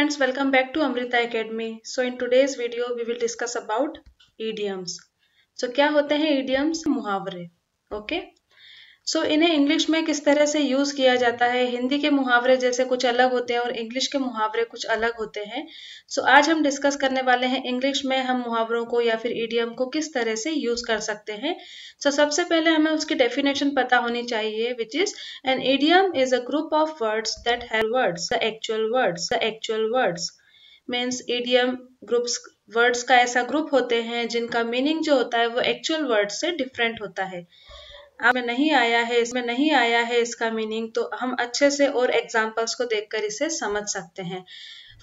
friends welcome back to amrita academy so in today's video we will discuss about idioms so kya hote hain idioms muhavre okay so so, इन्हें English में किस तरह से use किया जाता है हिंदी के मुहावरे जैसे कुछ अलग होते हैं और इंग्लिश के मुहावरे कुछ अलग होते हैं सो so, आज हम डिस्कस करने वाले हैं इंग्लिश में हम मुहावरों को या फिर ईडियम को किस तरह से यूज कर सकते हैं सो so, सबसे पहले हमें उसकी डेफिनेशन पता होनी चाहिए which is an idiom is a group of words that है actual words the actual words means idiom groups words का ऐसा ग्रुप होते हैं जिनका मीनिंग जो होता है वो एक्चुअल वर्ड से डिफरेंट होता है अब नहीं आया है इसमें नहीं आया है इसका मीनिंग तो हम अच्छे से और एग्जाम्पल्स को देखकर इसे समझ सकते हैं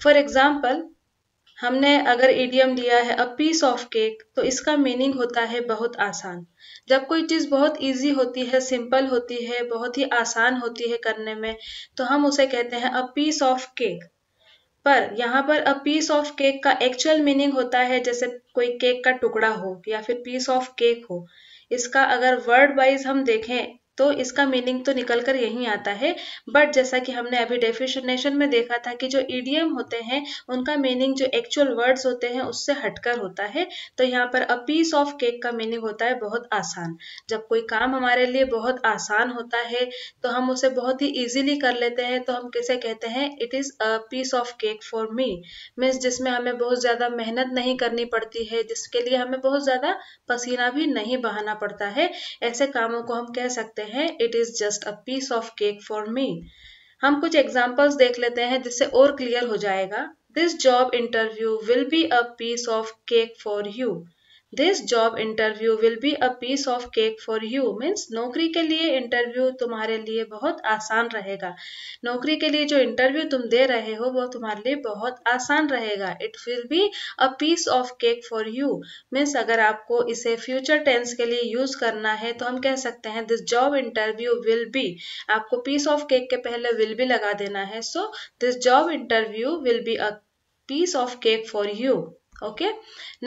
फॉर एग्जाम्पल हमने अगर ईडियम लिया है अ पीस ऑफ केक तो इसका मीनिंग होता है बहुत आसान जब कोई चीज़ बहुत इजी होती है सिंपल होती है बहुत ही आसान होती है करने में तो हम उसे कहते हैं अ पीस ऑफ केक पर यहाँ पर अ पीस ऑफ केक का एक्चुअल मीनिंग होता है जैसे कोई केक का टुकड़ा हो या फिर पीस ऑफ केक हो इसका अगर वर्ड वाइज हम देखें तो इसका मीनिंग तो निकल कर यहीं आता है बट जैसा कि हमने अभी डेफिनेशन में देखा था कि जो ईडीएम होते हैं उनका मीनिंग जो एक्चुअल वर्ड्स होते हैं उससे हटकर होता है तो यहाँ पर अ पीस ऑफ केक का मीनिंग होता है बहुत आसान जब कोई काम हमारे लिए बहुत आसान होता है तो हम उसे बहुत ही ईजिली कर लेते हैं तो हम किसे कहते हैं it is a piece of cake for me means जिसमें हमें बहुत ज़्यादा मेहनत नहीं करनी पड़ती है जिसके लिए हमें बहुत ज़्यादा पसीना भी नहीं बहाना पड़ता है ऐसे कामों को हम कह सकते हैं हैं it is just a piece of cake for me हम कुछ एग्जाम्पल्स देख लेते हैं जिससे और क्लियर हो जाएगा this job interview will be a piece of cake for you this job interview will be a piece of cake for you means नौकरी के लिए इंटरव्यू तुम्हारे लिए बहुत आसान रहेगा नौकरी के लिए जो इंटरव्यू तुम दे रहे हो वो तुम्हारे लिए बहुत आसान रहेगा it will be a piece of cake for you means अगर आपको इसे फ्यूचर टेंस के लिए यूज करना है तो हम कह सकते हैं this job interview will be आपको पीस ऑफ केक के पहले विल भी लगा देना है so this job interview will be a piece of cake for you okay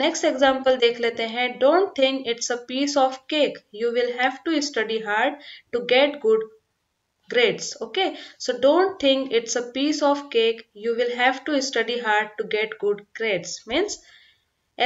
next example देख लेते हैं don't think it's a piece of cake you will have to study hard to get good grades okay so don't think it's a piece of cake you will have to study hard to get good grades means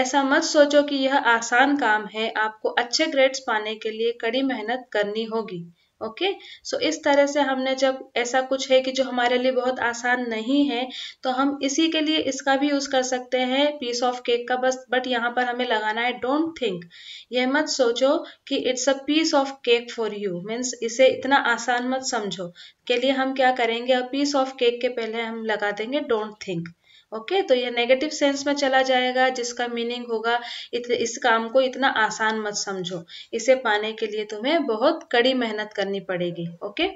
ऐसा मत सोचो कि यह आसान काम है आपको अच्छे ग्रेड्स पाने के लिए कड़ी मेहनत करनी होगी ओके okay? सो so, इस तरह से हमने जब ऐसा कुछ है कि जो हमारे लिए बहुत आसान नहीं है तो हम इसी के लिए इसका भी यूज कर सकते हैं पीस ऑफ केक का बस बट यहाँ पर हमें लगाना है डोंट थिंक यह मत सोचो कि it's a piece of cake for you means इसे इतना आसान मत समझो के लिए हम क्या करेंगे अ पीस ऑफ केक के पहले हम लगा देंगे डोंट थिंक ओके तो ये नेगेटिव सेंस में चला जाएगा जिसका मीनिंग होगा इत, इस काम को इतना आसान मत समझो इसे पाने के लिए तुम्हें बहुत कड़ी मेहनत करनी पड़ेगी okay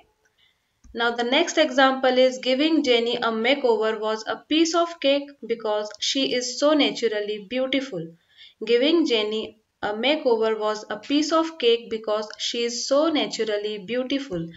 Now the next example is giving Jenny a makeover was a piece of cake because she is so naturally beautiful. Giving Jenny a makeover was a piece of cake because she is so naturally beautiful.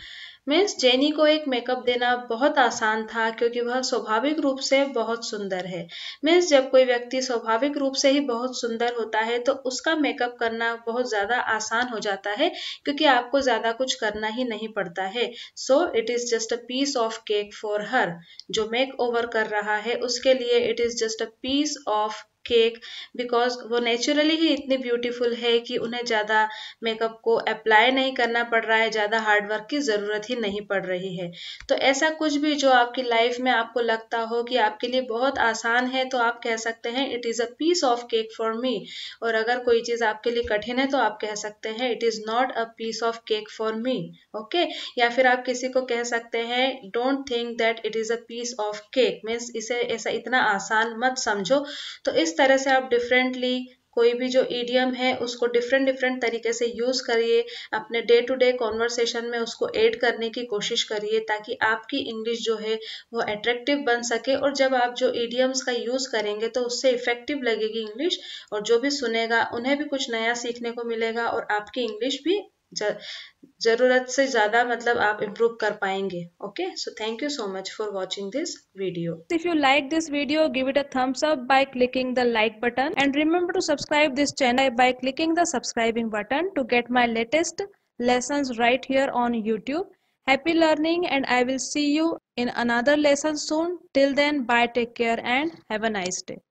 Means Jenny को एक makeup देना बहुत आसान था क्योंकि वह स्वाभाविक रूप से बहुत सुंदर है मीन्स जब कोई व्यक्ति स्वाभाविक रूप से ही बहुत सुंदर होता है तो उसका मेकअप करना बहुत ज़्यादा आसान हो जाता है क्योंकि आपको ज़्यादा कुछ करना ही नहीं पड़ता है so it is just a piece of cake for हर जो मेक ओवर कर रहा है उसके लिए it is just a piece of cake because वो नेचुरली ही इतनी ब्यूटीफुल है कि उन्हें ज़्यादा मेकअप को अप्लाई नहीं करना पड़ रहा है ज़्यादा हार्डवर्क की ज़रूरत ही ही नहीं पड़ रही है तो ऐसा कुछ भी जो आपकी लाइफ में आपको लगता हो कि आपके लिए बहुत आसान है तो आप कह सकते हैं it is a piece of cake for me और अगर कोई चीज़ आपके लिए कठिन है तो आप कह सकते हैं it is not a piece of cake for me okay या फिर आप किसी को कह सकते हैं don't think that it is a piece of cake means इसे ऐसा इतना आसान मत समझो तो इस तरह से आप डिफरेंटली कोई भी जो ईडियम है उसको डिफरेंट डिफरेंट तरीके से यूज़ करिए अपने डे टू डे कॉन्वर्सेशन में उसको ऐड करने की कोशिश करिए ताकि आपकी इंग्लिश जो है वो अट्रैक्टिव बन सके और जब आप जो ईडियम्स का यूज़ करेंगे तो उससे इफेक्टिव लगेगी इंग्लिश और जो भी सुनेगा उन्हें भी कुछ नया सीखने को मिलेगा और आपकी इंग्लिश भी जरूरत से ज्यादा मतलब आप इम्प्रूव कर पाएंगे okay so thank you so much for watching this video if you like this video give it a thumbs up by clicking the like button and remember to subscribe this channel by clicking the subscribing button to get my latest lesson right here on YouTube happy learning and I will see you in another lesson soon till then bye take care and have a nice day